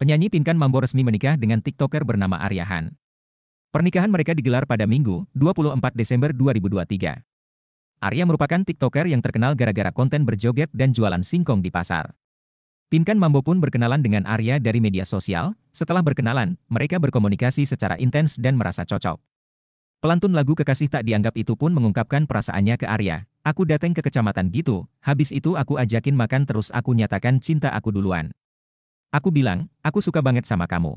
Penyanyi Pinkan Mambo resmi menikah dengan TikToker bernama Arya Han. Pernikahan mereka digelar pada Minggu, 24 Desember 2023. Arya merupakan TikToker yang terkenal gara-gara konten berjoget dan jualan singkong di pasar. Pinkan Mambo pun berkenalan dengan Arya dari media sosial, setelah berkenalan, mereka berkomunikasi secara intens dan merasa cocok. Pelantun lagu Kekasih Tak Dianggap itu pun mengungkapkan perasaannya ke Arya, aku datang ke kecamatan gitu, habis itu aku ajakin makan terus aku nyatakan cinta aku duluan. Aku bilang, aku suka banget sama kamu.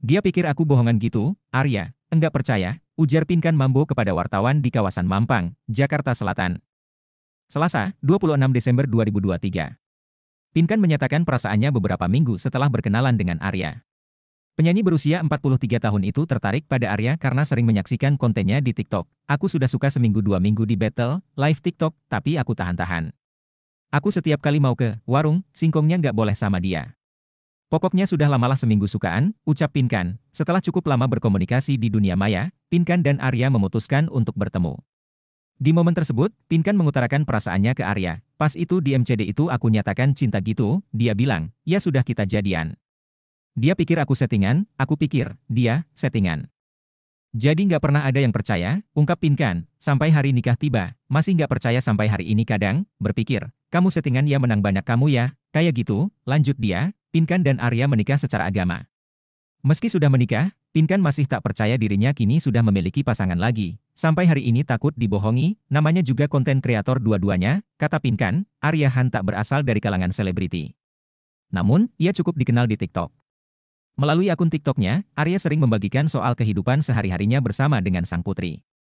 Dia pikir aku bohongan gitu, Arya, enggak percaya, ujar Pinkan Mambo kepada wartawan di kawasan Mampang, Jakarta Selatan. Selasa, 26 Desember 2023. Pinkan menyatakan perasaannya beberapa minggu setelah berkenalan dengan Arya. Penyanyi berusia 43 tahun itu tertarik pada Arya karena sering menyaksikan kontennya di TikTok. Aku sudah suka seminggu dua minggu di battle, live TikTok, tapi aku tahan-tahan. Aku setiap kali mau ke warung, singkongnya nggak boleh sama dia. Pokoknya sudah lamalah seminggu sukaan, ucap Pinkan. Setelah cukup lama berkomunikasi di dunia maya, Pinkan dan Arya memutuskan untuk bertemu. Di momen tersebut, Pinkan mengutarakan perasaannya ke Arya. Pas itu di MCD itu aku nyatakan cinta gitu, dia bilang, ya sudah kita jadian. Dia pikir aku settingan, aku pikir, dia, settingan. Jadi nggak pernah ada yang percaya, ungkap Pinkan, sampai hari nikah tiba, masih nggak percaya sampai hari ini kadang, berpikir, kamu settingan ya menang banyak kamu ya, kayak gitu, lanjut dia, Pinkan dan Arya menikah secara agama. Meski sudah menikah, Pinkan masih tak percaya dirinya kini sudah memiliki pasangan lagi. Sampai hari ini takut dibohongi, namanya juga konten kreator dua-duanya, kata Pinkan, Arya Han tak berasal dari kalangan selebriti. Namun, ia cukup dikenal di TikTok. Melalui akun TikToknya, Arya sering membagikan soal kehidupan sehari-harinya bersama dengan sang putri.